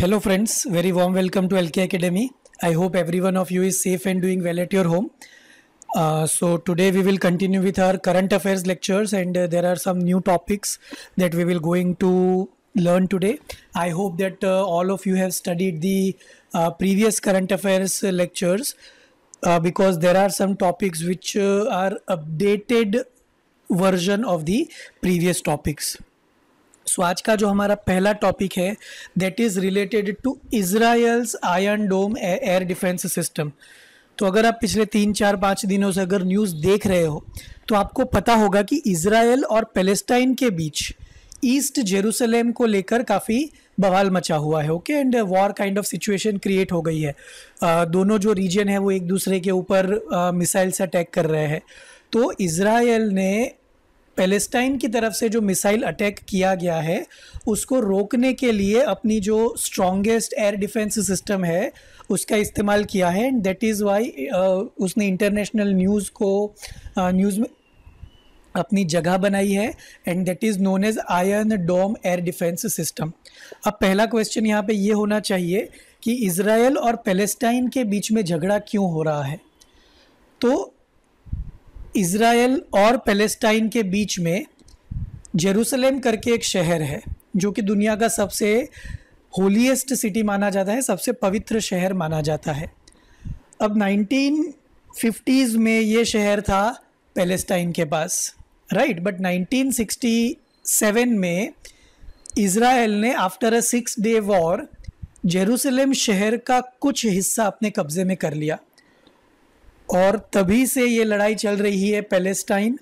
Hello friends, very warm welcome to LK Academy. I hope every one of you is safe and doing well at your home. Uh, so today we will continue with our current affairs lectures and uh, there are some new topics that we will going to learn today. I hope that uh, all of you have studied the uh, previous current affairs lectures uh, because there are some topics which uh, are updated version of the previous topics. सो आज का जो हमारा पहला topic है that is related to Israel's iron dome air defence system तो अगर आप पिछले तीन चार पाँच दिनों से अगर न्यूज़ देख रहे हो तो आपको पता होगा कि इसराइल और पैलेस्टाइन के बीच ईस्ट जेरूसलेम को लेकर काफ़ी बवाल मचा हुआ है okay and war kind of situation create हो गई है आ, दोनों जो रीजन है वो एक दूसरे के ऊपर मिसाइल से अटैक कर रहे हैं तो इसराइल ने पैलेस्टाइन की तरफ से जो मिसाइल अटैक किया गया है उसको रोकने के लिए अपनी जो स्ट्रॉन्गेस्ट एयर डिफेंस सिस्टम है उसका इस्तेमाल किया है एंड दैट इज़ वाई उसने इंटरनेशनल न्यूज़ को न्यूज़ में अपनी जगह बनाई है and that is known as iron dome air defence system अब पहला क्वेश्चन यहाँ पे ये होना चाहिए कि इसराइल और पैलेस्टाइन के बीच में झगड़ा क्यों हो रहा है तो इसराइल और पैलेस्टाइन के बीच में जेरूसलम करके एक शहर है जो कि दुनिया का सबसे होलीएस्ट सिटी माना जाता है सबसे पवित्र शहर माना जाता है अब 1950s में ये शहर था पैलेस्टाइन के पास राइट बट 1967 में इसराइल ने after a six day war Jerusalem शहर का कुछ हिस्सा अपने कब्ज़े में कर लिया और तभी से ये लड़ाई चल रही है पैलेस्टाइन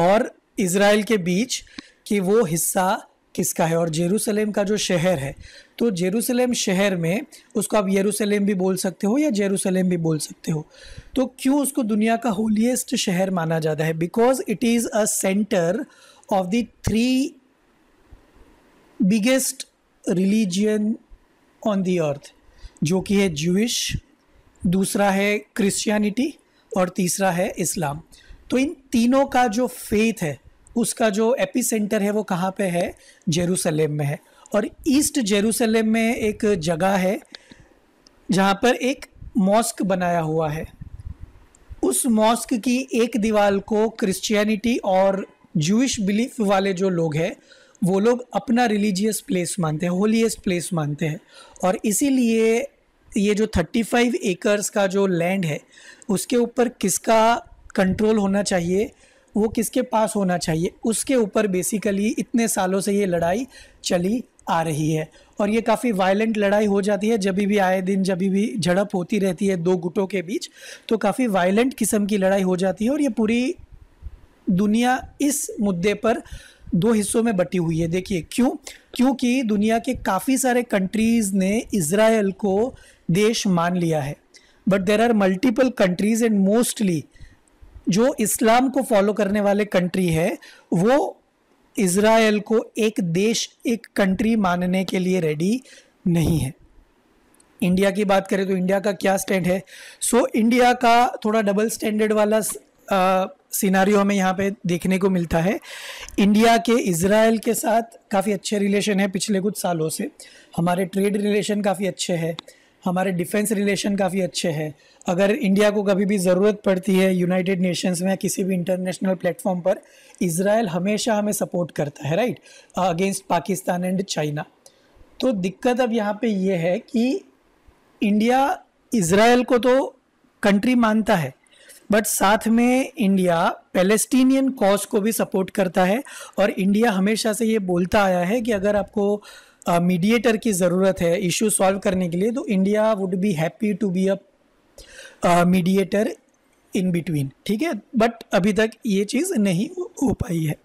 और इसराइल के बीच कि वो हिस्सा किसका है और जेरूसलेम का जो शहर है तो जेरूसलेम शहर में उसको आप यरूसलेम भी बोल सकते हो या जेरूसलेम भी बोल सकते हो तो क्यों उसको दुनिया का होलीस्ट शहर माना जाता है because it is a centre of the three biggest religion on the earth जो कि है जूश दूसरा है क्रिश्चियनिटी और तीसरा है इस्लाम तो इन तीनों का जो फेथ है उसका जो एपी सेंटर है वो कहाँ पे है जेरूसलेम में है और ईस्ट जेरूसलेम में एक जगह है जहाँ पर एक मॉस्क बनाया हुआ है उस मॉस्क की एक दीवार को क्रिश्चियनिटी और जूश बिलीफ वाले जो लोग हैं वो लोग अपना रिलीजियस प्लेस मानते हैं होलीस्ट प्लेस मानते हैं और इसीलिए ये जो 35 एकर्स का जो लैंड है उसके ऊपर किसका कंट्रोल होना चाहिए वो किसके पास होना चाहिए उसके ऊपर बेसिकली इतने सालों से ये लड़ाई चली आ रही है और ये काफ़ी वायलेंट लड़ाई हो जाती है जब भी आए दिन जब भी झड़प होती रहती है दो गुटों के बीच तो काफ़ी वायलेंट किस्म की लड़ाई हो जाती है और ये पूरी दुनिया इस मुद्दे पर दो हिस्सों में बटी हुई है देखिए क्यों क्योंकि दुनिया के काफ़ी सारे कंट्रीज़ ने इसराइल को देश मान लिया है but there are multiple countries and mostly जो इस्लाम को फॉलो करने वाले कंट्री है वो इसराइल को एक देश एक कंट्री मानने के लिए रेडी नहीं है इंडिया की बात करें तो इंडिया का क्या स्टैंड है सो so, इंडिया का थोड़ा डबल स्टैंडर्ड वाला सीनारी हमें यहाँ पे देखने को मिलता है इंडिया के इसराइल के साथ काफ़ी अच्छे रिलेशन है पिछले कुछ सालों से हमारे ट्रेड रिलेशन काफ़ी अच्छे हैं हमारे डिफेंस रिलेशन काफ़ी अच्छे हैं अगर इंडिया को कभी भी ज़रूरत पड़ती है यूनाइटेड नेशंस में किसी भी इंटरनेशनल प्लेटफॉर्म पर इसराइल हमेशा हमें सपोर्ट करता है right against Pakistan and China तो दिक्कत अब यहाँ पे ये है कि इंडिया इसराइल को तो कंट्री मानता है बट साथ में इंडिया पैलेस्टीनियन कॉज को भी सपोर्ट करता है और इंडिया हमेशा से ये बोलता आया है कि अगर आपको मीडिएटर की ज़रूरत है इश्यू सॉल्व करने के लिए तो India would be happy to be a mediator in between ठीक है बट अभी तक ये चीज़ नहीं हो पाई है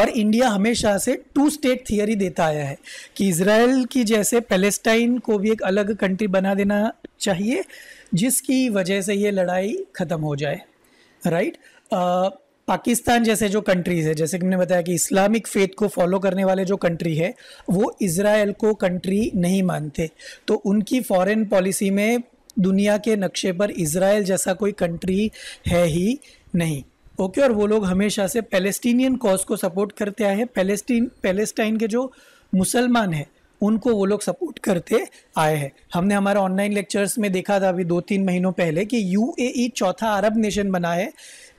और इंडिया हमेशा से टू स्टेट थियरी देता आया है कि इसराइल की जैसे पैलेस्टाइन को भी एक अलग कंट्री बना देना चाहिए जिसकी वजह से ये लड़ाई ख़त्म हो जाए राइट right? पाकिस्तान जैसे जो कंट्रीज़ है जैसे कि मैंने बताया कि इस्लामिक फेथ को फॉलो करने वाले जो कंट्री है वो इसराइल को कंट्री नहीं मानते तो उनकी फॉरेन पॉलिसी में दुनिया के नक्शे पर इसराइल जैसा कोई कंट्री है ही नहीं ओके और वो लोग हमेशा से पैलेस्टीनियन कॉज को सपोर्ट करते आए हैं पैलेस्टीन पैलेस्टाइन के जो मुसलमान हैं उनको वो लोग सपोर्ट करते आए हैं हमने हमारे ऑनलाइन लेक्चर्स में देखा था अभी दो तीन महीनों पहले कि यू e चौथा अरब नेशन बना है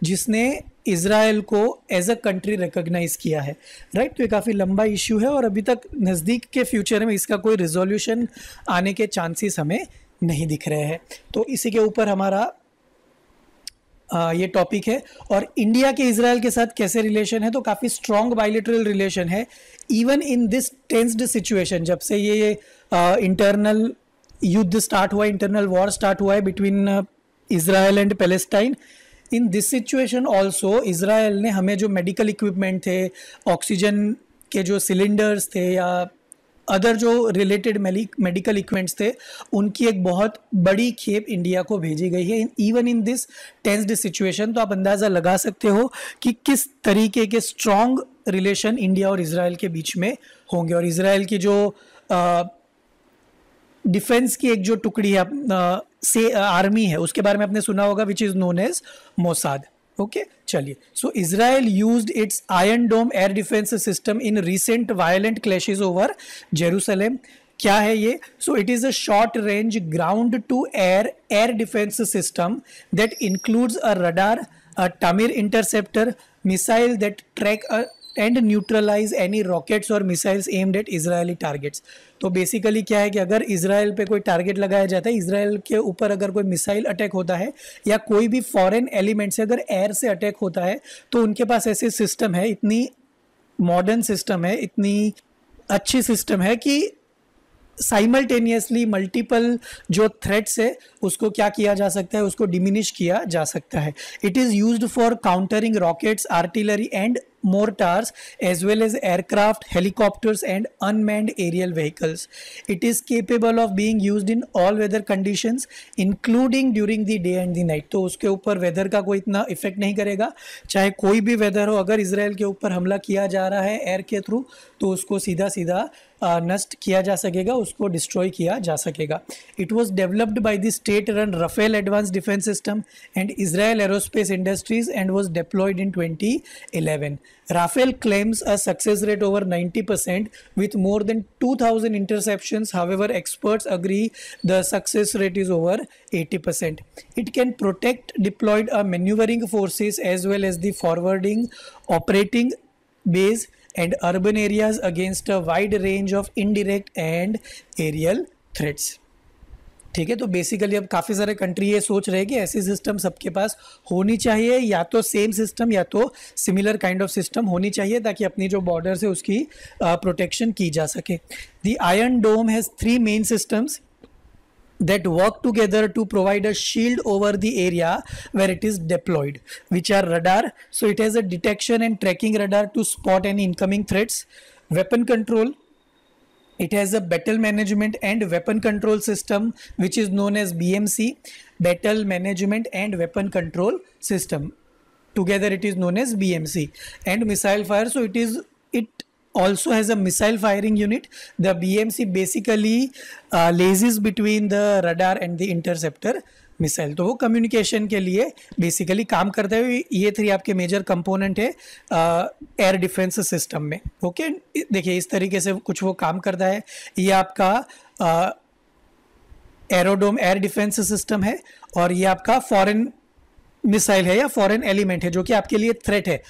जिसने इसराइल को एज अ कंट्री रिकोगनाइज किया है राइट तो ये काफ़ी लंबा इशू है और अभी तक नज़दीक के फ्यूचर में इसका कोई रिजोल्यूशन आने के चांसेस हमें नहीं दिख रहे हैं तो इसी के ऊपर हमारा आ, ये टॉपिक है और इंडिया के इसराइल के साथ कैसे रिलेशन है तो काफ़ी स्ट्रॉन्ग बायोलिटरल रिलेशन है even in this tensed situation जब से ये इंटरनल युद्ध स्टार्ट हुआ इंटरनल वॉर स्टार्ट हुआ है between Israel and Palestine in this situation also Israel ने हमें जो मेडिकल इक्विपमेंट थे ऑक्सीजन के जो सिलेंडर्स थे या अदर जो रिलेटेड मेडिकल इक्विपमेंट्स थे उनकी एक बहुत बड़ी खेप इंडिया को भेजी गई है even in this tensed situation तो आप अंदाज़ा लगा सकते हो कि किस तरीके के स्ट्रॉन्ग रिलेशन इंडिया और इसराइल के बीच में होंगे और इसराइल की जो डिफेंस की एक जो टुकड़ी है से आर्मी है उसके बारे में आपने सुना होगा which is known as Mossad okay चलिए so Israel use its iron dome air defence system in recent violent clashes over Jerusalem क्या है ये so it is a short range ground to air air defence system that includes a radar a Tamir interceptor missile that track and neutralise any rockets और missiles aimed at Israeli targets तो basically क्या है कि अगर Israel पे कोई target लगाया जाता है इसराइल के ऊपर अगर कोई मिसाइल अटैक होता है या कोई भी फॉरेन एलिमेंट से अगर एयर से अटैक होता है तो उनके पास ऐसे सिस्टम है इतनी मॉडर्न सिस्टम है इतनी अच्छी सिस्टम है कि साइमल्टेनियसली मल्टीपल जो थ्रेट्स है उसको क्या किया जा सकता है उसको डिमिनिश किया जा सकता है it is use for countering rockets artillery and mortars as well as aircraft, helicopters and unmanned aerial vehicles. It is capable of being used in all weather conditions including during the day and the night. to uske upar weather ka koi itna effect nahi karega chahe koi bhi weather ho agar israel ke upar hamla kiya ja raha hai air ke through to usko seedha seedha नष्ट किया जा सकेगा उसको destroy किया जा सकेगा it was developed by the state run Rafael advance defence system and Israel aerospace industries and was deployed in 2011 Rafael claims a success rate over 90% with more than 2000 interceptions. However, experts agree the success rate is over 80%. It can protect deployed uh, maneuvering forces as well as the forwarding, operating base and urban areas against a wide range of indirect and aerial threats. ठीक है तो basically अब काफ़ी सारे country ये सोच रहे कि ऐसी सिस्टम सबके पास होनी चाहिए या तो सेम सिस्टम या तो सिमिलर काइंड ऑफ सिस्टम होनी चाहिए ताकि अपनी जो बॉर्डर से उसकी प्रोटेक्शन की जा सके the iron dome has three main systems that work together to provide a shield over the area where it is deployed which are radar so it has a detection and tracking radar to spot an incoming threats weapon control It has a battle management and weapon control system, which is known as BMC, Battle Management and Weapon Control System. Together, it is known as BMC and missile fire. So it is it also has a missile firing unit. The BMC basically uh, laces between the radar and the interceptor. Missile तो वो communication के लिए basically काम करते हुए ये three आपके major component है एयर डिफेंस सिस्टम में ओके देखिए इस तरीके से कुछ वो काम करता है ये आपका एरोडोम एयर डिफेंस सिस्टम है और ये आपका फॉरेन मिसाइल है या फॉरेन एलिमेंट है जो कि आपके लिए थ्रेट है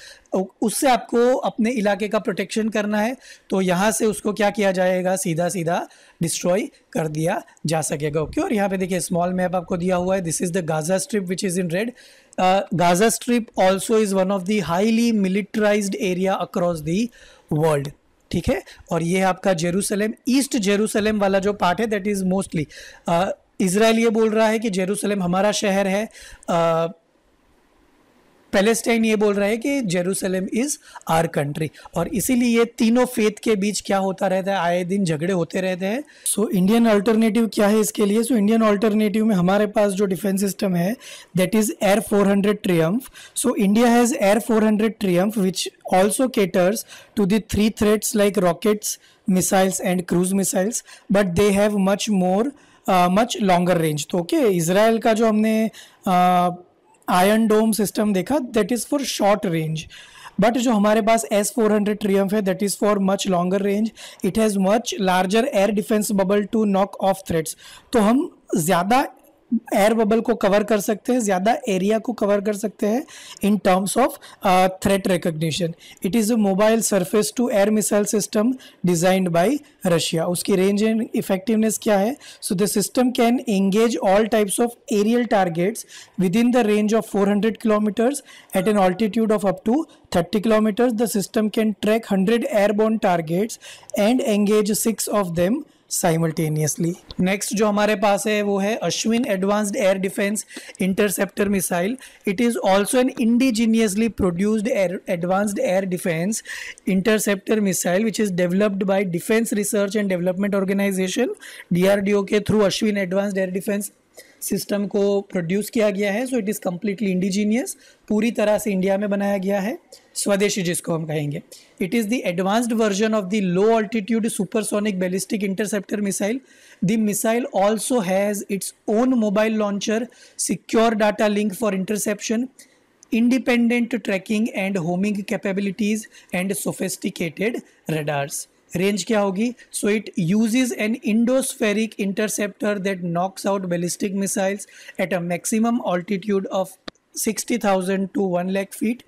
उससे आपको अपने इलाके का प्रोटेक्शन करना है तो यहाँ से उसको क्या किया जाएगा सीधा सीधा डिस्ट्रॉय कर दिया जा सकेगा ओके और यहाँ पे देखिए स्मॉल मैप आपको दिया हुआ है this is the Gaza strip which is in red Gaza strip also is one of the highly militarise area across the world ठीक है और ये है आपका जेरूसलम ईस्ट जेरूसलम वाला जो पार्ट है दैट इज़ मोस्टली इसराइल ये बोल रहा है कि जेरूसलम हमारा शहर है आ, uh, पैलेस्टाइन ये बोल रहा है कि जेरूसलम इज़ आर कंट्री और इसीलिए ये तीनों फेथ के बीच क्या होता रहता है आए दिन झगड़े होते रहते हैं सो इंडियन अल्टरनेटिव क्या है इसके लिए सो इंडियन अल्टरनेटिव में हमारे पास जो डिफेंस सिस्टम है that is air four hundred triumph so India has air four hundred triumph which also caters to the three threats like rockets missiles and cruise missiles but they have much more much longer range तो okay Israel का जो हमने uh, iron dome system देखा that is for short range but जो हमारे पास S four hundred M है that is for much longer range it has much larger air defence bubble to knock off threats तो हम ज़्यादा air bubble को cover कर सकते हैं ज़्यादा एरिया को कवर कर सकते हैं in terms of threat recognition it is a mobile surface to air missile system designed by Russia उसकी रेंज एंड इफेक्टिवनेस क्या है so the system can engage all types of aerial targets within the range of 400 kilometres at an altitude of up to 30 kilometres the system can track 100 airborne targets and engage six of them simultaneously next जो हमारे पास है वो है Ashwin advanced air defence interceptor missile it is also an indigenously produced air advanced air defence interceptor missile which is developed by defence research and development organisation D R D O के through Ashwin advanced air defence system को produce किया गया है so it is completely indigenous पूरी तरह से India में बनाया गया है स्वदेशी जिसको हम कहेंगे it is the advanced version of the low altitude supersonic ballistic interceptor missile the missile also has its own mobile launcher secure data link for interception independent tracking and homing capabilities and sophisticated radars range क्या होगी so it uses an endospheric interceptor that knocks out ballistic missiles at a maximum altitude of sixty thousand to one lakh feet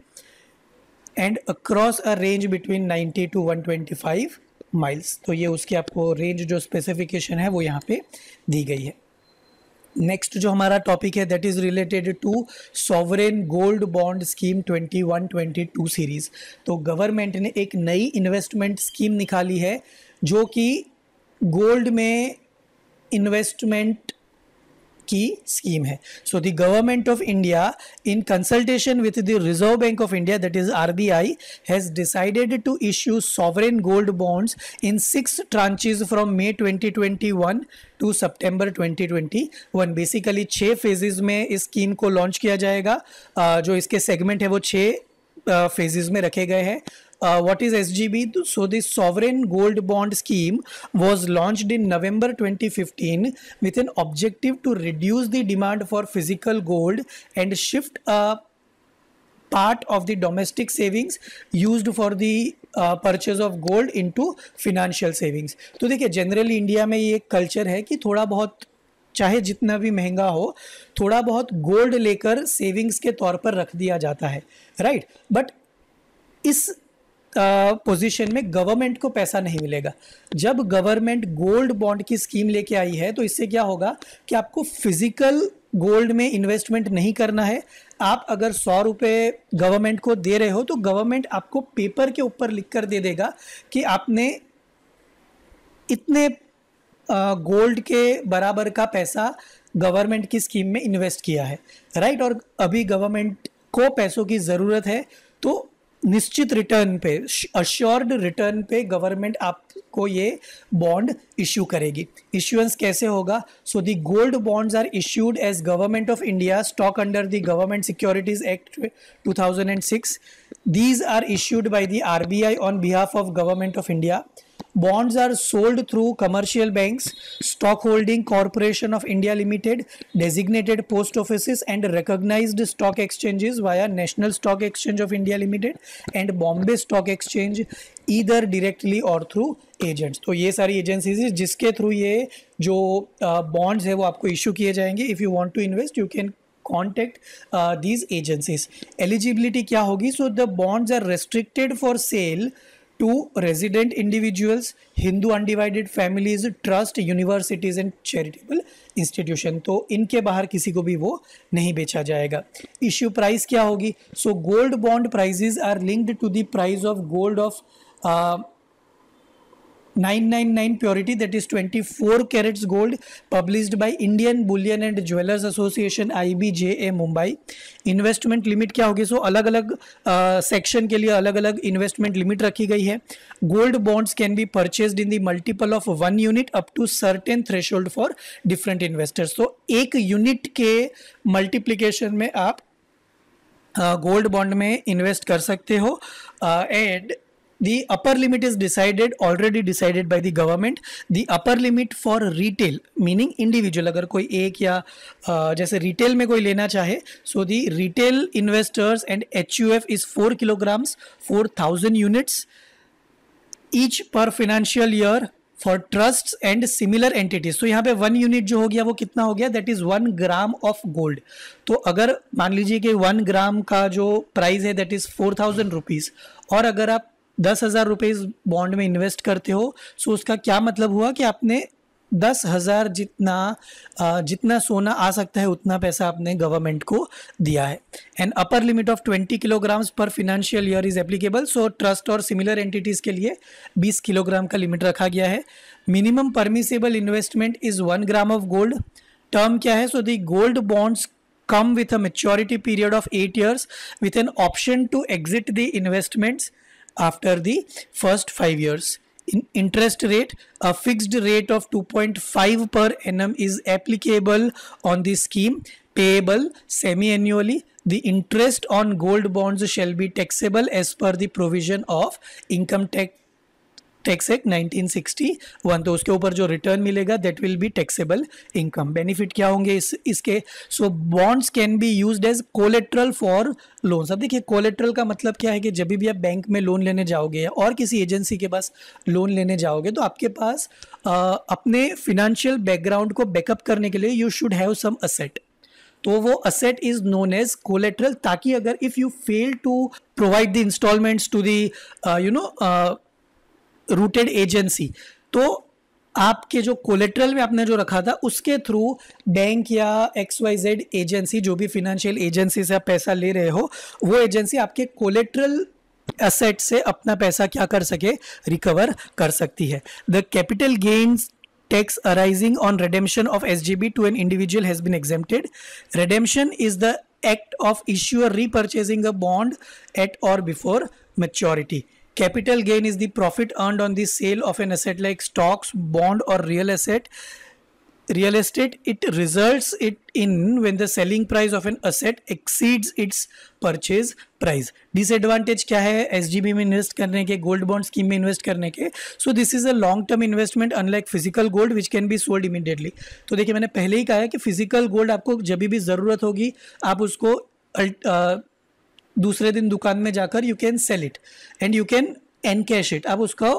and across a range between ninety to one twenty five miles तो ये उसकी आपको range जो specification है वो यहाँ पे दी गई है नेक्स्ट जो हमारा टॉपिक है that is related to sovereign gold bond scheme 21-22 series तो गवर्नमेंट ने एक नई इन्वेस्टमेंट स्कीम निकाली है जो कि गोल्ड में इन्वेस्टमेंट की स्कीम है so the government of India in consultation with the reserve bank of India that is R B I has decided to issue sovereign gold bonds in six tranches from May twenty twenty one to September twenty twenty one basically छः phases में इस scheme को launch किया जाएगा जो इसके segment है वो छः फेजिज में रखे गए हैं Uh, what is SGB? So this sovereign gold bond scheme was launched in November 2015 with an objective to reduce the demand for physical gold and shift a part of the domestic savings used for the purchase of gold into financial savings तो देखिए generally India में ये culture है कि थोड़ा बहुत चाहे जितना भी महंगा हो थोड़ा बहुत गोल्ड लेकर सेविंग्स के तौर पर रख दिया जाता है राइट right? बट इस पोजीशन में गवर्नमेंट को पैसा नहीं मिलेगा जब गवर्नमेंट गोल्ड बॉन्ड की स्कीम लेके आई है तो इससे क्या होगा कि आपको फिजिकल गोल्ड में इन्वेस्टमेंट नहीं करना है आप अगर सौ रुपये गवर्नमेंट को दे रहे हो तो गवर्नमेंट आपको पेपर के ऊपर लिख कर दे देगा कि आपने इतने गोल्ड के बराबर का पैसा गवर्नमेंट की स्कीम में इन्वेस्ट किया है राइट और अभी गवर्नमेंट को पैसों की ज़रूरत है तो निश्चित रिटर्न पे अश्योर्ड रिटर्न पे गवर्नमेंट आपको ये बॉन्ड इश्यू करेगी इशुएंस कैसे होगा so the gold bonds are issued as government of India stock under the government securities act 2006 these are issued by B I on behalf of government of India bonds are sold through commercial banks stock holding corporation of india limited designated post offices and recognized stock exchanges via national stock exchange of india limited and bombay stock exchange either directly or through agents तो ये सारी agencies हैं जिसके through ये जो bonds uh, है वो आपको इशू किए जाएंगे if you want to invest you can contact uh, these agencies eligibility kya hogi so the bonds are restricted for sale uh, to resident individuals Hindu undivided families trust universities and charitable institution तो इनके बाहर किसी को भी वो नहीं बेचा जाएगा इश्यू प्राइस क्या होगी so gold bond prices are linked to the price of gold of 999 purity that is 24 carats gold published by Indian Bullion and Jewelers Association IBJA Mumbai investment limit क्या होगी सो so, अलग अलग section uh, के लिए अलग अलग investment limit रखी गई है gold bonds can be purchase in the multiple of one unit up to certain threshold for different investors तो एक यूनिट के मल्टीप्लीकेशन में आप गोल्ड uh, बॉन्ड में इन्वेस्ट कर सकते हो and uh, the upper limit is decided already decided by the government the upper limit for retail meaning individual agar koi ek ya uh, jaise retail mein koi lena chahe so the retail investors and HUF is 4 kilograms 4000 units each per financial year for trust and similar entities तो यहाँ पे one unit जो हो गया वो कितना हो गया that is one gram of gold तो अगर मान लीजिए कि वन ग्राम का जो प्राइस है that is four thousand rupees और अगर आप दस हज़ार रुपये इस बॉन्ड में इन्वेस्ट करते हो सो उसका क्या मतलब हुआ कि आपने दस हज़ार जितना जितना सोना आ सकता है उतना पैसा आपने गवर्नमेंट को दिया है and upper limit of twenty kilograms per financial year is applicable so trust और सिमिलर एंटिटीज़ के लिए बीस किलोग्राम का लिमिट रखा गया है minimum permissible investment is one gram of gold term क्या है so the gold bonds come with a maturity period of eight years with an option to exit the investments after the first 5 years. In interest rate, a fixed rate of 2.5 per annum is applicable on the scheme payable semi-annually. The interest on gold bonds shall be taxable as per the provision of income tax tax act 1961 तो उसके ऊपर जो return मिलेगा that will be taxable income benefit क्या होंगे इस इसके so bonds can be use as collateral for loans अब देखिए कोलेट्रल का मतलब क्या है कि जब भी आप बैंक में लोन लेने जाओगे या और किसी एजेंसी के पास लोन लेने जाओगे तो आपके पास आ, अपने फिनेंशियल बैकग्राउंड को बैकअप करने के लिए you should have some asset तो वो asset is known as collateral ताकि अगर if you fail to provide the instalments to do no routed agency तो आपके जो कोलेट्रल में आपने जो रखा था उसके थ्रू बैंक या एक्स वाई जेड एजेंसी जो भी फिनेंशियल एजेंसी से आप पैसा ले रहे हो वो एजेंसी आपके कोलेट्रल एसेट से अपना पैसा क्या कर सके रिकवर कर सकती है the capital gains tax arising on redemption of S G B to an individual has been exempted redemption is the act of issuer repurchasing a bond at or before maturity capital gain is the profit earn on the sale of an asset like stocks bond or real asset real estate it result it in when the selling price of an asset exceeds its purchase price disadvantage क्या है S G B में invest करने के gold bond scheme में invest करने के so this is a long term investment unlike physical gold which can be sold immediately तो देखिए मैंने पहले ही कहा है कि फिजिकल गोल्ड आपको जब भी जरूरत होगी आप उसको दूसरे दिन दुकान में जाकर you can sell it and you can an cash it आप उसको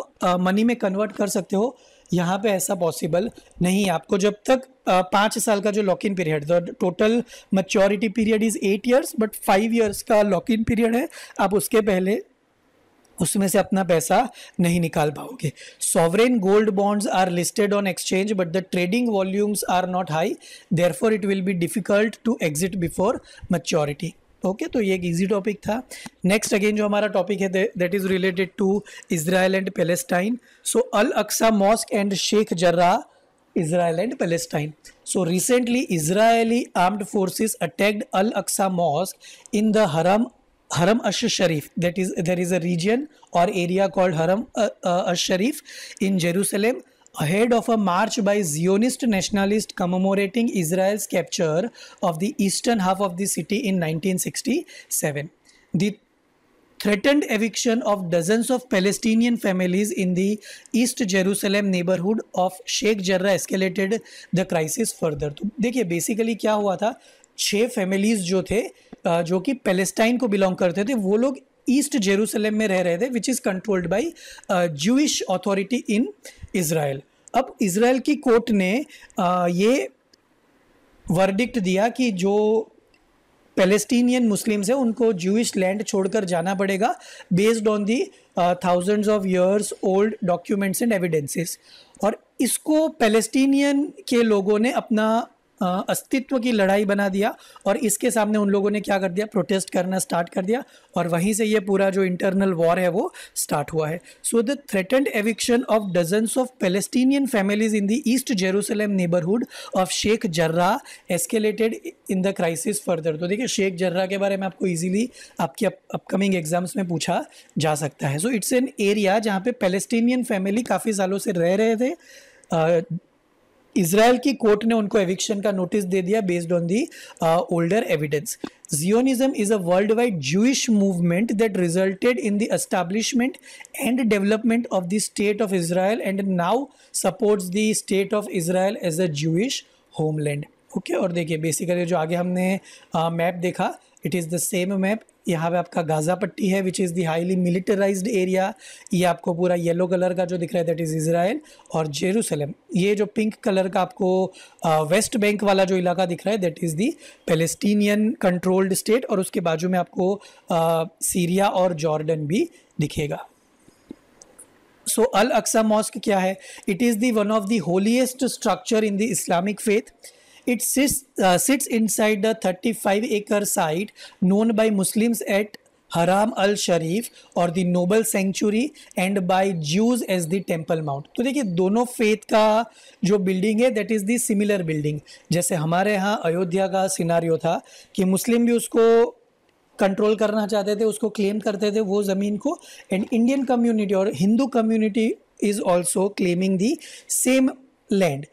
मनी uh, में कन्वर्ट कर सकते हो यहाँ पे ऐसा पॉसिबल नहीं आपको जब तक uh, पाँच साल का जो lock in period total maturity period is eight years but five years का लॉक इन पीरियड है आप उसके पहले उसमें से अपना पैसा नहीं निकाल पाओगे sovereign gold bonds are listed on exchange but the trading volumes are not high therefore it will be difficult to exit before maturity okay तो ये एक इजी टॉपिक था नेक्स्ट अगेन जो हमारा टॉपिक है that is related to Israel and Palestine so Al Aqsa mosque and Sheikh Jarrah Israel and Palestine so recently Israeli armed forces attacked Al Aqsa mosque in the हरम हरम ash Sharif that is there is a region or area called Haram ash Sharif in Jerusalem ahead of a march by Zionist nationalists commemorating Israel's capture of the eastern half of the city in 1967. The threatened eviction of dozens of Palestinian families in the East Jerusalem neighborhood of Sheikh Jarrah escalated the crisis further. तो देखिए basically क्या हुआ था छः families जो थे जो कि पैलेस्टाइन को बिलोंग करते थे वो लोग ईस्ट जेरूसलम में रह रहे थे which is controlled by Jewish authority in Israel अब इसराइल की कोर्ट ने आ, ये वर्डिक्ट दिया कि जो पेलेस्टीनियन मुस्लिम्स हैं उनको ज्यूश लैंड छोड़कर जाना पड़ेगा based on the thousands of years old documents and evidences और इसको पेलेस्टीनियन के लोगों ने अपना अस्तित्व की लड़ाई बना दिया और इसके सामने उन लोगों ने क्या कर दिया प्रोटेस्ट करना स्टार्ट कर दिया और वहीं से ये पूरा जो इंटरनल वॉर है वो स्टार्ट हुआ है so the threatened eviction of dozens of Palestinian families in the east Jerusalem neighbourhood of Sheikh Jarrah escalated in the crisis further तो देखिए शेख जर्रा के बारे में आपको ईजिली आपके अपकमिंग एग्जाम्स में पूछा जा सकता है सो इट्स एन एरिया जहाँ पे पेलेस्टीनियन फैमिली काफ़ी सालों से रह रहे थे इसराइल की कोर्ट ने उनको एविक्शन का नोटिस दे दिया based on the older evidence Zionism is a world wide Jewish movement that resulted in the establishment and development of the state of Israel and now supports the state of Israel as a Jewish homeland okay और देखिए basically जो आगे हमने map uh, देखा it is the same map यहाँ पे आपका Gaza पट्टी है which is the highly militarise area ये आपको पूरा येलो कलर का जो दिख रहा है दैट इज़ इसराइल और जेरूसलम ये जो पिंक कलर का आपको वेस्ट बैंक वाला जो इलाका दिख रहा है that is the Palestinian controlled state और उसके बाजू में आपको आ, सीरिया और जॉर्डन भी दिखेगा सो अल अक्सा मॉस्क क्या है it is the one of the holiest structure in the Islamic faith It sits, uh, sits inside the 35 acre site known by Muslims at हराम अल शरीफ और the noble sanctuary and by Jews as the temple mount तो देखिए दोनों faith का जो building है that is the similar building जैसे हमारे यहाँ अयोध्या का सिनारियो था कि मुस्लिम भी उसको कंट्रोल करना चाहते थे उसको क्लेम करते थे वो ज़मीन को एंड इंडियन कम्युनिटी और Hindu community is also claiming the same land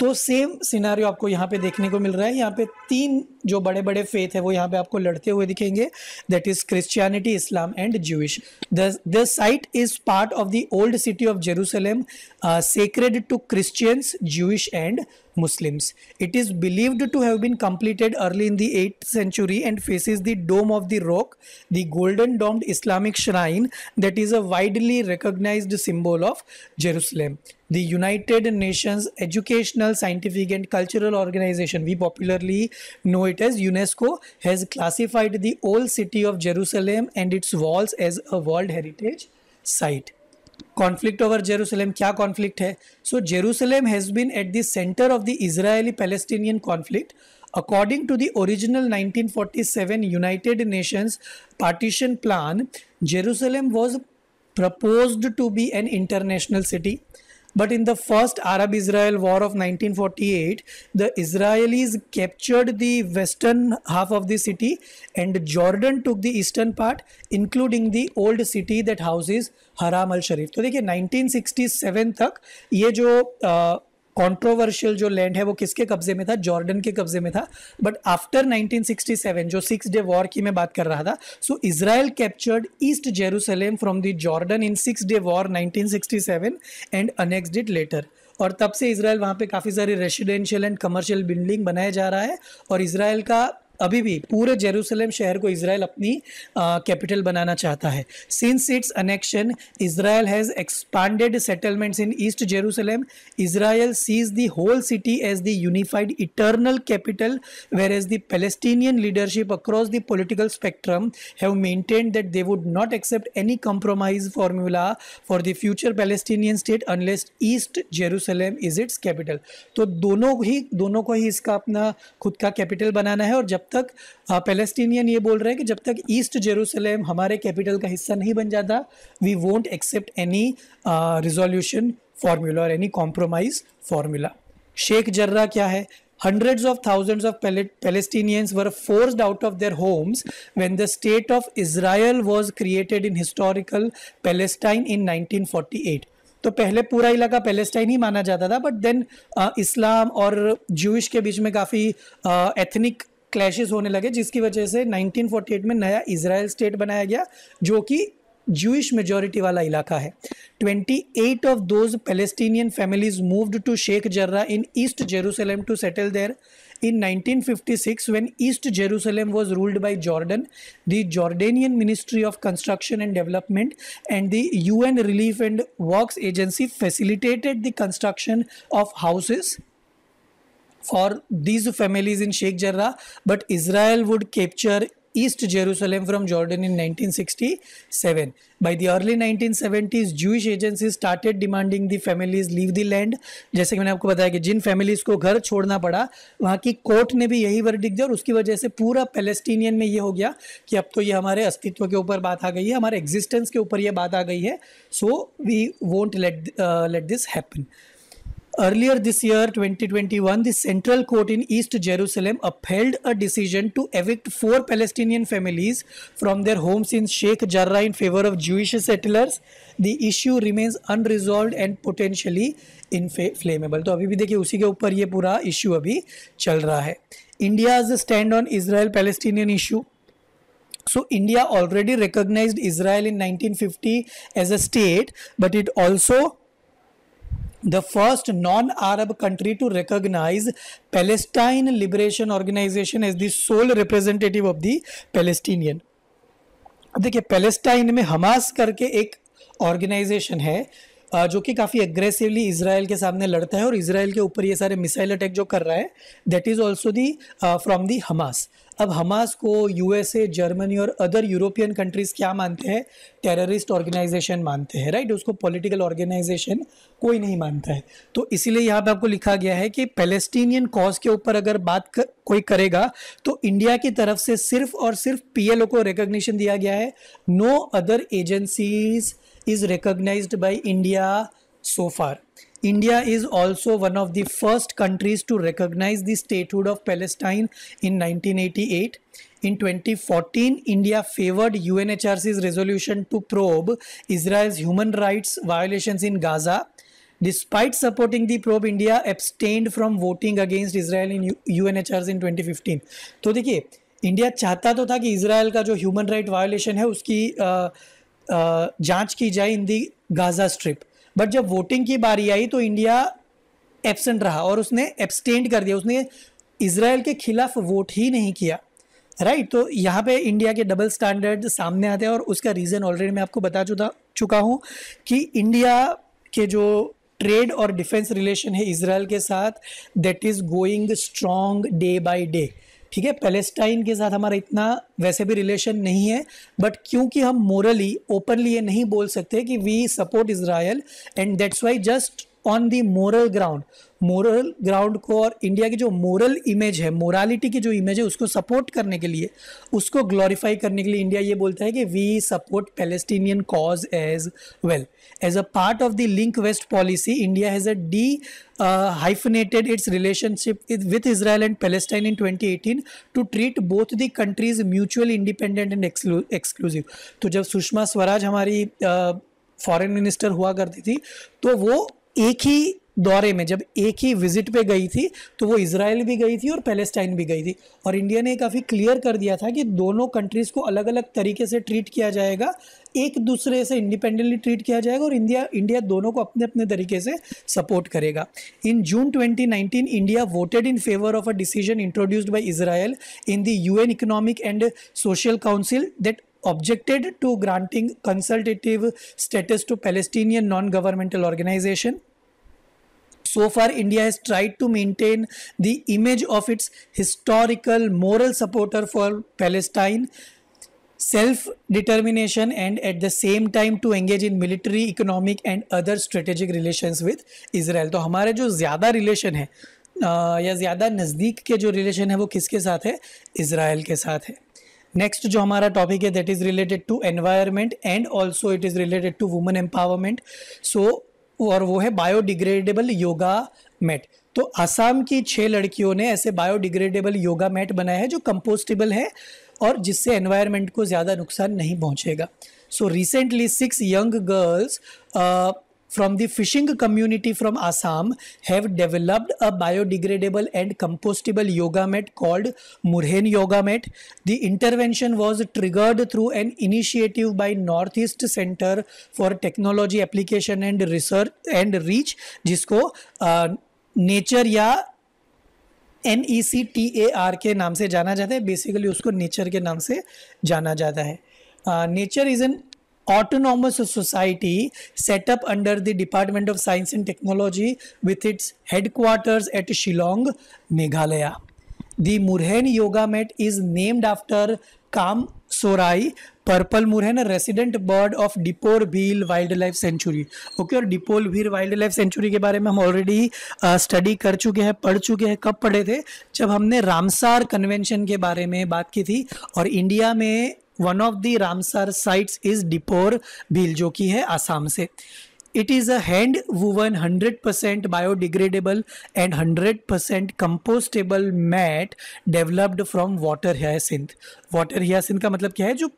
तो सेम सिनारियो आपको यहाँ पे देखने को मिल रहा है यहाँ पे तीन जो बड़े बड़े फेथ है वो यहाँ पे आपको लड़ते हुए दिखेंगे that is Christianity Islam and Jewish the site is part of the old city of Jerusalem sacred to Christians Jewish and Muslims it is believed to have been completed early in the eight century and faces the dome of the rock the golden domed Islamic shrine that is a widely recognise symbol of Jerusalem the United Nations Educational, Scientific and Cultural Organization, we popularly know it as UNESCO, has classified the old city of Jerusalem and its walls as a World Heritage Site. conflict over jerusalem kya conflict hai so jerusalem has been at the center of the israeli palestinian conflict according to the original 1947 united nations partition plan jerusalem was proposed to be an international city but in the first Arab Israel war of 1948, the Israelis captured the western half of the city and Jordan took the eastern part, including the old city that houses Haram al-Sharif. So, देखिए 1967 तक ये controversial जो land है वो किसके कब्जे में था जॉर्डन के कब्जे में था बट आफ्टर 1967 जो सिक्स डे वॉर की मैं बात कर रहा था so Israel captured east Jerusalem from the Jordan in six day war 1967 and annexed it later और तब से इसराइल वहाँ पे काफ़ी सारे रेसिडेंशियल एंड कमर्शियल बिल्डिंग बनाया जा रहा है और इसराइल का अभी भी पूरे जेरूसलम शहर को इसराइल अपनी कैपिटल बनाना चाहता है since its annexation Israel has expanded settlements in east Jerusalem Israel sees the whole city as the unified eternal capital whereas the leadership across the political spectrum have maintain that they would not accept any compromise formula for the future Palestinian state unless east Jerusalem is its capital तो दोनों ही दोनों को ही इसका अपना खुद का capital बनाना है और जब तक पेलेस्टीनियन हाँ, ये बोल रहे हैं कि जब तक ईस्ट जेरूसलम हमारे कैपिटल का हिस्सा नहीं बन जाता we won't accept any resolution formula और any compromise formula Sheikh Jarrah क्या है hundreds of thousands of Palestinians were forced out of their homes when the state of Israel was created in historical Palestine in 1948. तो पहले पूरा इलाका Palestine ही माना जाता था बट देन इस्लाम और जूश के बीच में काफ़ी एथनिक क्लैशेस होने लगे जिसकी वजह से 1948 में नया इसराइल स्टेट बनाया गया जो कि जूश मेजोरिटी वाला इलाका है 28 eight of those Palestinian families moved to Sheikh Jarrah in east Jerusalem to settle there in 1956 when east Jerusalem was ruled by Jordan the Jordanian ministry of construction and development and the UN relief and works agency facilitated the construction of houses for these families in Sheikh Jarrah, but Israel would capture East Jerusalem from Jordan in 1967. By the early 1970s, Jewish agencies started demanding the families leave the land. जैसे कि मैंने आपको बताया कि जिन families को घर छोड़ना पड़ा वहाँ की court ने भी यही verdict दिया और उसकी वजह से पूरा Palestinian में ये हो गया कि अब तो ये हमारे अस्तित्व के ऊपर बात आ गई है हमारे existence के ऊपर ये बात आ गई है So we won't let uh, let this happen. earlier this year, 2021, the Central Court in East Jerusalem upheld a decision to evict four Palestinian families from their homes in Sheikh Jarrah in favor of Jewish settlers. The issue remains unresolved and potentially inflammable. So, अभी भी देखिए उसी के ऊपर ये पूरा issue अभी चल रहा है India's stand on Israel-Palestinian issue. So India already recognized Israel in 1950 as a state, but it also the first non-Arab country to recognize Palestine Liberation Organization as the sole representative of the Palestinian. देखिए Palestine में Hamas करके एक organisation है जो कि काफ़ी aggressively Israel के सामने लड़ता है और इसराइल के ऊपर ये सारे मिसाइल अटैक जो कर रहा है that is also the from the Hamas अब हमास को यूएसए जर्मनी और अदर यूरोपियन कंट्रीज़ क्या मानते हैं टेररिस्ट ऑर्गेनाइजेशन मानते हैं राइट उसको पॉलिटिकल ऑर्गेनाइजेशन कोई नहीं मानता है तो इसीलिए यहाँ पे आपको लिखा गया है कि पैलेस्टीनियन कॉज के ऊपर अगर बात कर, कोई करेगा तो इंडिया की तरफ से सिर्फ और सिर्फ पीएलओ को रिकोगशन दिया गया है no other agencies is recognise by India so far India is also one of the first countries to recognize the statehood of Palestine in 1988. In 2014, India favored UNHRC's resolution to probe Israel's human rights violations in Gaza. Despite supporting the probe, India abstained from voting against Israel in UNHRC in 2015. India देखिए to चाहता तो था कि Israel human rights violation right violation है उसकी जांच की but जब वोटिंग की बारी आई तो इंडिया एबसेंट रहा और उसने एब्सटेंड कर दिया उसने इसराइल के खिलाफ वोट ही नहीं किया राइट तो यहाँ पे इंडिया के डबल स्टैंडर्ड सामने आते हैं और उसका रीज़न ऑलरेडी मैं आपको बता चुका चुका हूँ कि इंडिया के जो ट्रेड और डिफेंस रिलेशन है इसराइल के साथ that is going strong day by day ठीक है पैलेस्टाइन के साथ हमारा इतना वैसे भी रिलेशन नहीं है बट क्योंकि हम मोरली ओपनली ये नहीं बोल सकते कि we support Israel and that's why just on the moral ground moral ground को और इंडिया की जो मोरल इमेज है मोरालिटी की जो इमेज है उसको सपोर्ट करने के लिए उसको ग्लोरीफाई करने के लिए इंडिया ये बोलता है कि we support Palestinian cause as well as a part of the link west policy India has a dehyphenated its relationship Israel and Palestine in twenty 2018 to treat both the countries mutually independent and exclusive तो जब सुषमा स्वराज हमारी foreign uh, minister हुआ करती थी तो वो एक ही दौरे में जब एक ही विजिट पे गई थी तो वो इसराइल भी गई थी और पैलेस्टाइन भी गई थी और इंडिया ने काफ़ी क्लियर कर दिया था कि दोनों कंट्रीज़ को अलग अलग तरीके से ट्रीट किया जाएगा एक दूसरे से इंडिपेंडेंटली ट्रीट किया जाएगा और इंडिया इंडिया दोनों को अपने अपने तरीके से सपोर्ट करेगा in June 2019 India voted in favour of a decision introduced by Israel in the UN economic and social council that objected to granting consultative status to Palestinian non-governmental organization. So far, India has tried to maintain the image of its historical moral supporter for Palestine, self determination, and at the same time to engage in military, economic, and other strategic relations with Israel. तो हमारे जो ज़्यादा relation है या ज़्यादा नज़दीक के जो relation है वो किसके साथ है Israel के साथ है नेक्स्ट जो हमारा टॉपिक है that is related to environment and also it is related to women empowerment so और वो है बायोडिग्रेडेबल योगा मैट तो आसाम की छः लड़कियों ने ऐसे बायोडिग्रेडेबल योगा मैट बनाया है जो कंपोस्टेबल है और जिससे एनवायरमेंट को ज़्यादा नुकसान नहीं पहुंचेगा so recently six young girls from the fishing community from Assam have developed a biodegradable and compostable yoga mat called Murhen Yoga Mat. The intervention was triggered through an initiative by Northeast Center for Technology Application and Research and Reach, जिसको nature या N E C T A R के नाम से जाना जाता है basically उसको nature के नाम से जाना जाता है nature is an autonomous society set up under the Department of Science and Technology with its headquarters at Shillong, Meghalaya. The Murhen Yoga Mat is named after Kam Sorai, purple मोर है ना resident bird of Deepor Beel wildlife sanctuary okay और Deepor Beel wildlife sanctuary के बारे में हम already study कर चुके हैं पढ़ चुके हैं कब पढ़े थे जब हमने रामसार कन्वेंशन के बारे में बात की थी और इंडिया में one of the Ramsar sites is Deepor Beel जो कि है आसाम से it is a hand woven 100% percent biodegradable and 100% percent compostable mat developed from water hyacinth water hyacinth का मतलब क्या है जो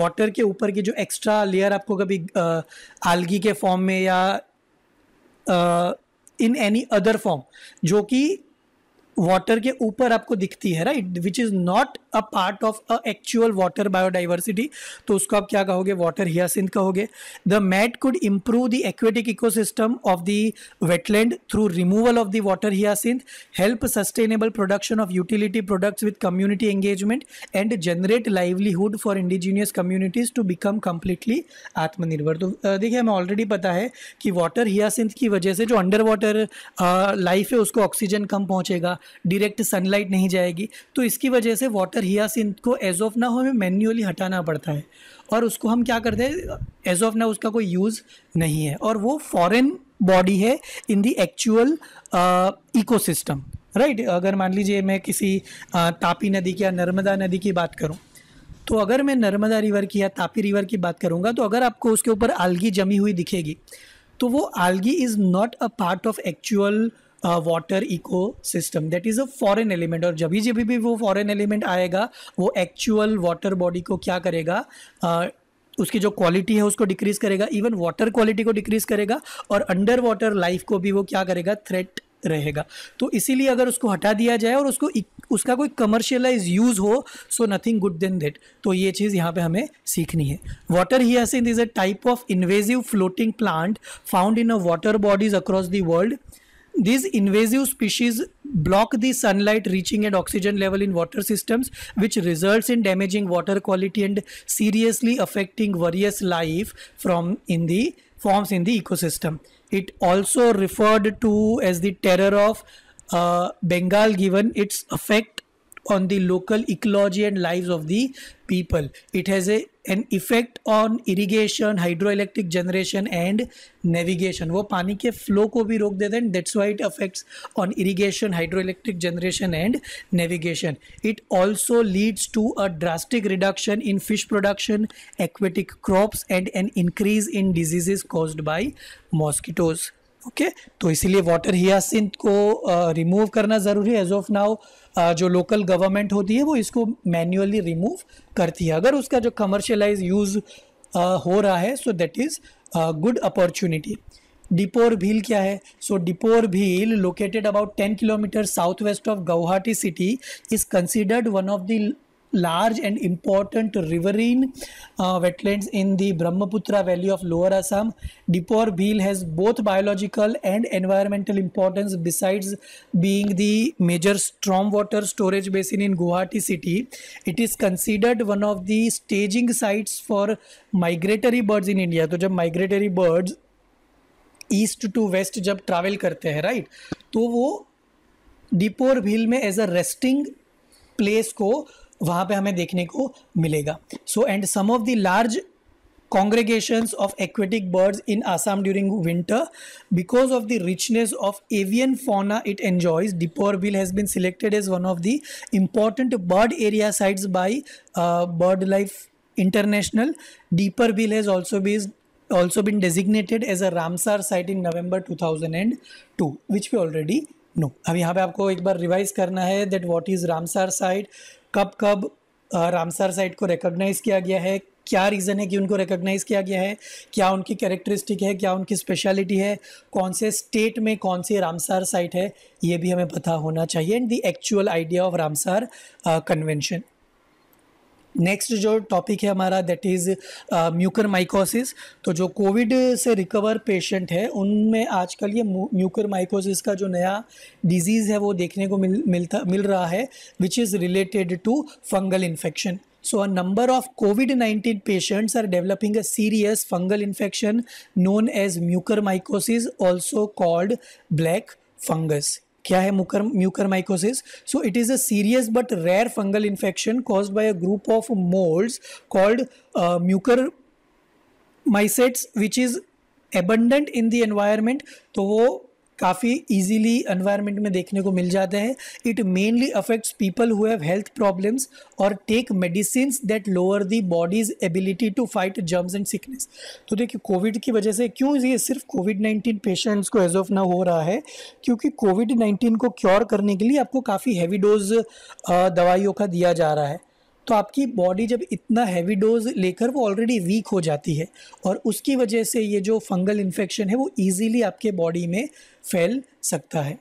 वाटर के ऊपर की जो एक्स्ट्रा लेयर आपको कभी आलगी के फॉर्म में या इन एनी अदर फॉर्म जो कि वाटर के ऊपर आपको दिखती है right which is not a part of a actual water biodiversity तो उसको आप क्या कहोगे वाटर हियासिंथ कहोगे the mat could improve the aquatic ecosystem of the wetland through removal of the water hyacinth help sustainable production of utility products with community engagement and generate livelihood for indigenous communities to become completely aatmanirbhar तो देखिए हमें already पता है कि water हियासिंथ की वजह से जो अंडर वाटर लाइफ है उसको ऑक्सीजन कम पहुंचेगा डायरेक्ट सनलाइट नहीं जाएगी तो इसकी वजह से वाटर पर हियासिन को एज ऑफ ना हो हमें मैन्युअली हटाना पड़ता है और उसको हम क्या करते हैं एज ऑफ ना उसका कोई यूज़ नहीं है और वो फॉरेन बॉडी है in the actual ecosystem right अगर मान लीजिए मैं किसी uh, तापी नदी की या नर्मदा नदी की बात करूँ तो अगर मैं नर्मदा रिवर की या तापी रिवर की बात करूँगा तो अगर आपको उसके ऊपर आलगी जमी हुई दिखेगी तो वो algae is not a part of actual water ecosystem that is a foreign element और जब भी जब भी वो फॉरेन एलिमेंट आएगा वो एक्चुअल वाटर बॉडी को क्या करेगा uh, उसकी जो क्वालिटी है उसको डिक्रीज़ करेगा इवन वाटर क्वालिटी को डिक्रीज़ करेगा और अंडर वाटर लाइफ को भी वो क्या करेगा थ्रेट रहेगा तो इसीलिए अगर उसको हटा दिया जाए और उसको उसका कोई कमर्शियलाइज यूज़ हो so nothing good then that तो ये चीज़ यहाँ पे हमें सीखनी है water hyacinth is a type of invasive floating plant found in a water bodies across the world These invasive species block the sunlight reaching and oxygen level in water systems, which results in damaging water quality and seriously affecting various life from in the forms in the ecosystem. It also referred to as the terror of uh, Bengal given its effect on the local ecology and lives of the people. It has a an effect on irrigation hydroelectric generation and navigation वो पानी के flow को भी रोक देते हैं that's why it affects on irrigation hydroelectric generation and navigation it also leads to a drastic reduction in fish production aquatic crops and an increase in diseases caused by mosquitoes okay तो इसीलिए water hyacinth को remove करना ज़रूरी है as of now जो local government होती है वो इसको मैन्युअली रिमूव करती है अगर उसका जो कमर्शलाइज यूज़ हो रहा है so that is good opportunity Deepor Beel क्या है so Deepor Beel located about ten kilometre south west of Guwahati city is considered one of the large and important riverine uh, wetlands in the Brahmaputra Valley of Lower Assam. Dipor Bhil has both biological and environmental importance besides being the major storm water storage basin in Guwahati city. It is considered one of the staging sites for migratory birds in India. to so, jab migratory birds east to west जब travel करते हैं right तो वो डिपोर भील में as a resting place को वहाँ पे हमें देखने को मिलेगा so and some of the large congregations of aquatic birds in Assam during winter because of the richness of avian fauna it enjoys Deepor Beel has been selected as one of the important bird area sites by birdlife international Deepor Beel has also been also been designated as a Ramsar site in November two thousand and two which we already know अब यहाँ पे आपको एक बार revise करना है that what is Ramsar site कब कब रामसर साइट को रिकॉग्नाइज़ किया गया है क्या रीज़न है कि उनको रिकॉग्नाइज़ किया गया है क्या उनकी कैरेक्टरिस्टिक है क्या उनकी स्पेशलिटी है कौन से स्टेट में कौन सी रामसार साइट है ये भी हमें पता होना चाहिए and the actual idea of Ramsar convention next जो टॉपिक है हमारा दैट इज़ म्यूकर माइकोसिस तो जो कोविड से रिकवर पेशेंट है उनमें आजकल ये म्यूकर माइकोसिस का जो नया डिजीज़ है वो देखने को मिल मिलता मिल रहा है which is related to fungal infection so a number of covid nineteen patients are developing a serious fungal infection known as mucormycosis also called black fungus क्या है mucormycosis so it is a serious but rare fungal infection cause by a group of moulds called mucormycetes which is abundant in the environment तो वो काफ़ी easily environment में देखने को मिल जाते हैं it mainly affects people who have health problems और take medicine that lower the body's ability to fight germs and sickness तो देखिए कोविड की वजह से क्यों ये सिर्फ कोविड नाइन्टीन पेशेंट्स को एज ऑफ ना हो रहा है क्योंकि कोविड नाइन्टीन को क्योर करने के लिए आपको काफ़ी हैवी डोज दवाइयों का दिया जा रहा है तो आपकी बॉडी जब इतना हैवी डोज लेकर वो ऑलरेडी वीक हो जाती है और उसकी वजह से ये जो फंगल इन्फेक्शन है वो ईजीली आपके बॉडी में फैल सकता है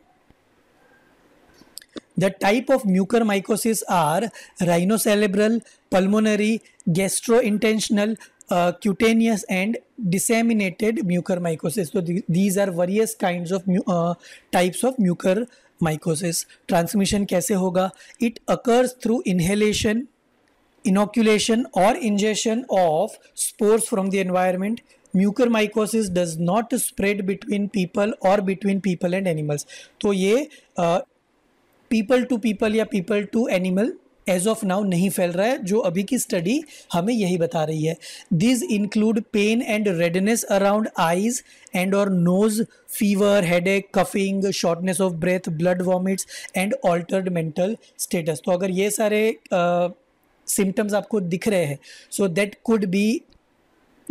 the type of mucormycosis are rhinocerebral pulmonary gastrointestinal cutaneous and disseminated mucormycosis तो these are various kind of types of mucormycosis transmission कैसे होगा it occurs through inhalation inoculation or ingestion of spores from the environment mucormycosis does not spread between people और between people and animals तो ये people to people या people to animal as of now नहीं फैल रहा है जो अभी की स्टडी हमें यही बता रही है these include pain and redness around eyes and और nose fever headache coughing shortness of breath blood vomits and altered mental status तो अगर ये सारे uh, सिम्टम्स आपको दिख रहे हैं so that could be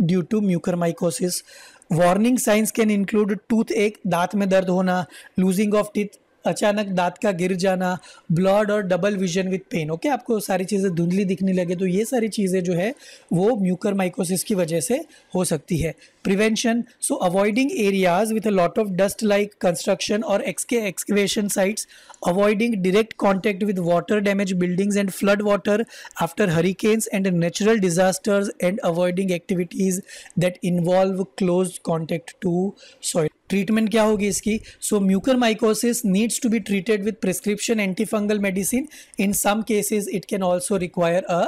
due to mucormycosis warning signs can include toothache दांत में दर्द होना लूजिंग ऑफ टीथ अचानक दांत का गिर जाना ब्लड और double vision with pain okay आपको सारी चीज़ें धुंधली दिखने लगे तो ये सारी चीज़ें जो है वो म्यूकर माइकोसिस की वजह से हो सकती है prevention so avoiding areas with a lot of dust like construction और एक्सके excavation sites avoiding direct contact with water damage buildings and flood water after hurricanes and natural disasters and avoiding activities that involve close contact to soil treatment क्या होगी इसकी so mucormycosis needs to be treated with prescription antifungal medicine in some cases it can also require a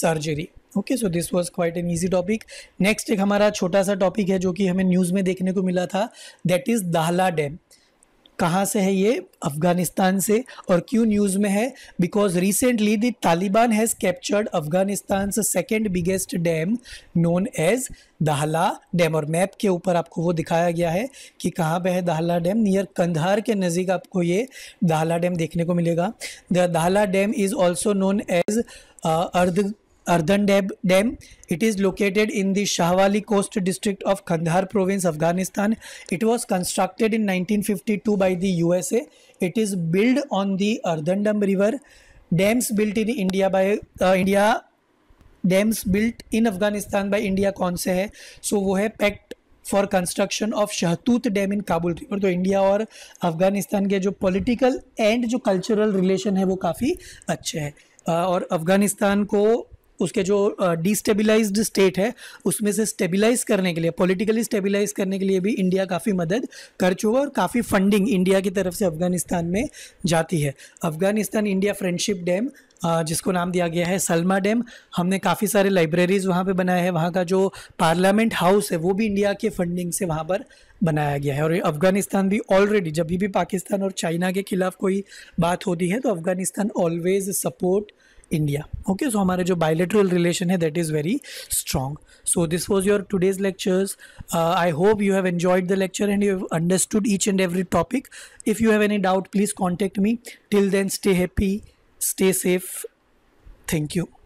surgery okay so this was quite an easy topic next एक हमारा छोटा सा topic है जो कि हमें न्यूज़ में देखने को मिला था दैट इज़ दाहला डैम कहाँ से है ये अफ़गानिस्तान से और क्यों न्यूज़ में है because recently the Taliban has captured Afghanistan second biggest dam known as Dahla dam और मैप के ऊपर आपको वो दिखाया गया है कि कहाँ पे है दहला डैम नियर कंधार के नज़दीक आपको ये दहला डैम देखने को मिलेगा the Dahla dam is also known as अर्ध अर्धन डैब dam it is located in the Shahwali Kot district of Kandahar province Afghanistan it was constructed in nineteen fifty two 1952 by S A it is build on the अर्धन dam river dams built in India by India dams built in Afghanistan by India कौन से है so so, वो है pact for construction of Shahtoot dam in Kabul river तो India और अफगानिस्तान के जो पोलिटिकल एंड जो कल्चरल रिलेशन है वो काफ़ी अच्छे है uh, और अफगानिस्तान को उसके जो uh, स्टेट है उसमें से स्टेबिलाइज़ करने के लिए पॉलिटिकली स्टेबिलाइज करने के लिए भी इंडिया काफ़ी मदद कर चुका है और काफ़ी फंडिंग इंडिया की तरफ से अफगानिस्तान में जाती है अफगानिस्तान इंडिया फ्रेंडशिप डैम जिसको नाम दिया गया है सलमा डैम हमने काफ़ी सारे लाइब्रेरीज़ वहाँ पे बनाए हैं वहाँ का जो पार्लियामेंट हाउस है वो भी इंडिया के फंडिंग से वहाँ पर बनाया गया है और अफ़गानिस्तान भी ऑलरेडी जब भी पाकिस्तान और चाइना के खिलाफ कोई बात होती है तो Afghanistan always support India okay so हमारे जो बायोलेट्रल रिलेशन है that is very strong so this was your today's lectures I hope you have enjoyed the lecture and you understood each and every topic if you have any doubt please contact me till then stay happy stay safe thank you